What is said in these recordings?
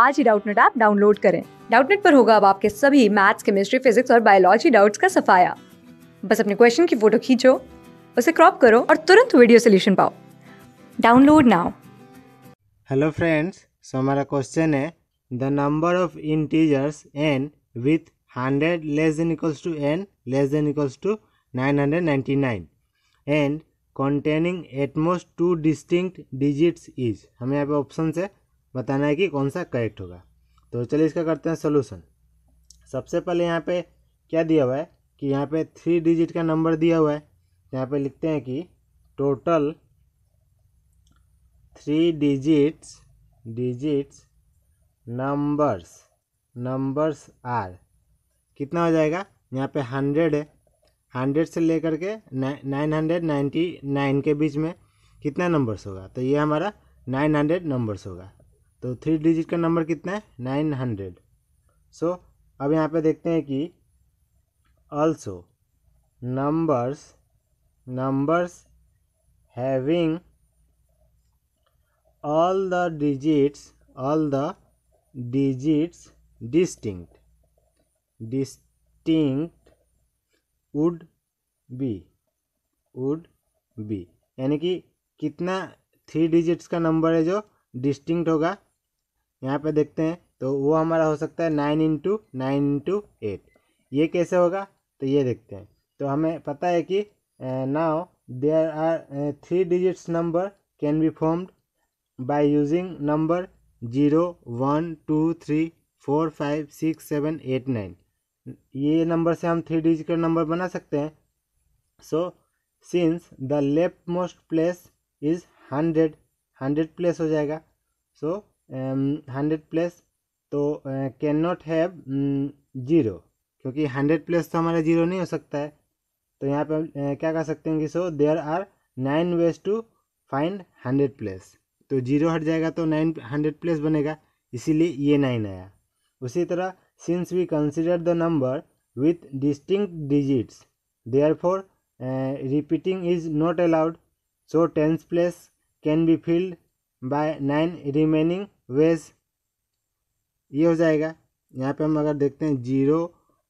आज ही Doubtnut app download करें डाउटनेट पर होगा अब आपके सभी मैथ्स केमिस्ट्री फिजिक्स और बायोलॉजी डाउट्स का सफाया बस अपने क्वेश्चन की फोटो खींचो उसे क्रॉप करो और तुरंत वीडियो सोल्यूशन पाओ download now hello friends so हमारा क्वेश्चन है the number of integers n with hundred less than equals to n less than equals to nine hundred ninety nine and containing at most two distinct digits is हमें यहाँ पे option है बताना है कि कौन सा करेक्ट होगा तो चलिए इसका करते हैं सोल्यूशन सबसे पहले यहाँ पे क्या दिया हुआ है कि यहाँ पे थ्री डिजिट का नंबर दिया हुआ है यहाँ पे लिखते हैं कि total three digits digits numbers numbers are कितना हो जाएगा यहाँ पे हंड्रेड है हंड्रेड से लेकर के नाइन हंड्रेड नाइन्टी नाइन के बीच में कितना नंबर्स होगा तो ये हमारा नाइन हंड्रेड नंबर्स होगा तो थ्री डिजिट का नंबर कितना है नाइन हंड्रेड सो अब यहाँ पे देखते हैं कि also numbers numbers having all the digits all the digits distinct distinct would be would be यानी कि कितना थ्री डिजिट्स का नंबर है जो डिस्टिंक्ट होगा यहाँ पे देखते हैं तो वो हमारा हो सकता है nine into nine into eight ये कैसे होगा तो ये देखते हैं तो हमें पता है कि now there are three digits number can be formed by using number zero one two three four five six seven eight nine ये नंबर से हम थ्री डिजिट का नंबर बना सकते हैं so since the left most place is hundred hundred place हो जाएगा so so, hundred um, plus तो कैन नॉट हैव जीरो क्योंकि हंड्रेड प्लस तो हमारा जीरो नहीं हो सकता है तो यहाँ पे हम uh, क्या कर सकते हैं कि so there are nine ways to find hundred plus तो जीरो हट जाएगा तो नाइन हंड्रेड प्लस बनेगा इसीलिए ये नाइन आया उसी तरह since we consider the number with distinct digits therefore repeating is not allowed so tens place can be filled by nine remaining ways ये हो जाएगा यहाँ पे हम अगर देखते हैं zero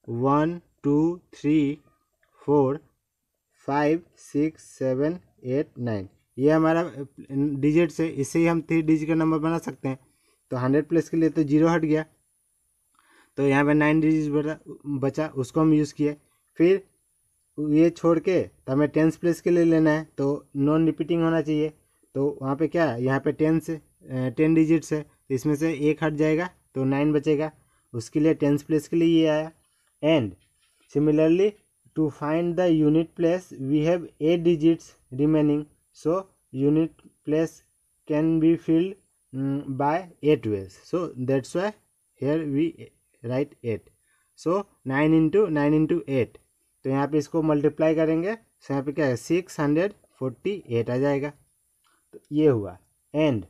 one two three four five six seven eight nine ये हमारा डिजिट से इससे ही हम थ्री डिजिट का नंबर बना सकते हैं तो हंड्रेड प्लस के लिए तो जीरो हट गया तो यहाँ पे नाइन डिजिट बचा बचा उसको हम यूज़ किए फिर ये छोड़ के तो हमें टेंथ प्लेस के लिए लेना है तो नॉन रिपीटिंग होना चाहिए तो वहाँ पे क्या है यहाँ पे टेंथ टेन डिजिट्स है तो इसमें से एक हट जाएगा तो नाइन बचेगा उसके लिए टेंस प्लेस के लिए ये आया and similarly to find the unit place we have eight digits remaining so unit place can be filled by eight ways so that's why here we write eight so nine into nine into eight तो यहाँ पे इसको multiply करेंगे तो यहाँ पे क्या है सिक्स हंड्रेड फोर्टी एट आ जाएगा तो ये हुआ एंड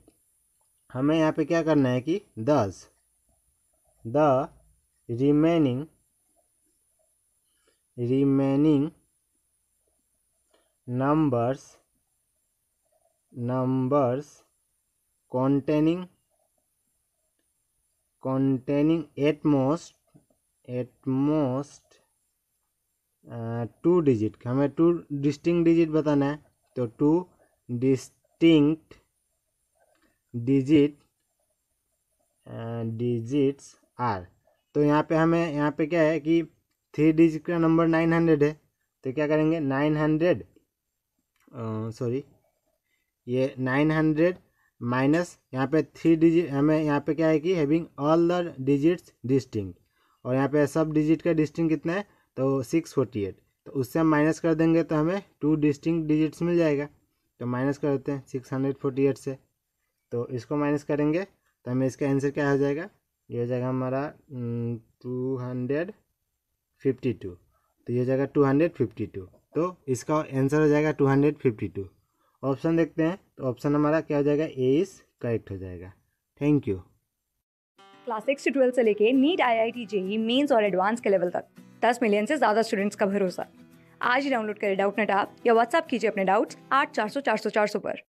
हमें यहाँ पे क्या करना है कि thus the remaining remaining numbers numbers containing containing at most at most two digit हमें टू डिस्टिंग डिजिट बताना है तो two distinct digit digits are तो यहाँ पे हमें यहाँ पे क्या है कि थ्री डिजिट का नंबर नाइन हंड्रेड है तो क्या करेंगे नाइन हंड्रेड सॉरी ये नाइन हंड्रेड माइनस यहाँ पे थ्री डिजिट हमें यहाँ पे क्या है कि having all the digits distinct और यहाँ पे सब डिजिट का डिस्टिंग कितना है तो सिक्स फोर्टी एट तो उससे हम माइनस कर देंगे तो हमें टू डिस्टिंग डिजिट्स मिल जाएगा तो माइनस कर देते हैं सिक्स हंड्रेड फोर्टी एट से तो इसको माइनस करेंगे तो हमें इसका आंसर क्या हो जाएगा ये हो जाएगा हमारा टू हंड्रेड फिफ्टी टू तो ये हो जाएगा टू हंड्रेड फिफ्टी टू तो इसका आंसर हो जाएगा two hundred fifty two option देखते हैं तो ऑप्शन हमारा क्या हो जाएगा ए इस करेक्ट हो जाएगा थैंक यू क्लास सिक्स से ट्वेल्थ से लेके NEET I I T JEE mains और एडवांस के लेवल तक दस मिलियन से ज़्यादा स्टूडेंट्स का भरोसा आज ही डाउनलोड करें डाउट नेट आप या व्हाट्सअप कीजिए अपने डाउट्स आठ चार सौ चार सौ चार सौ पर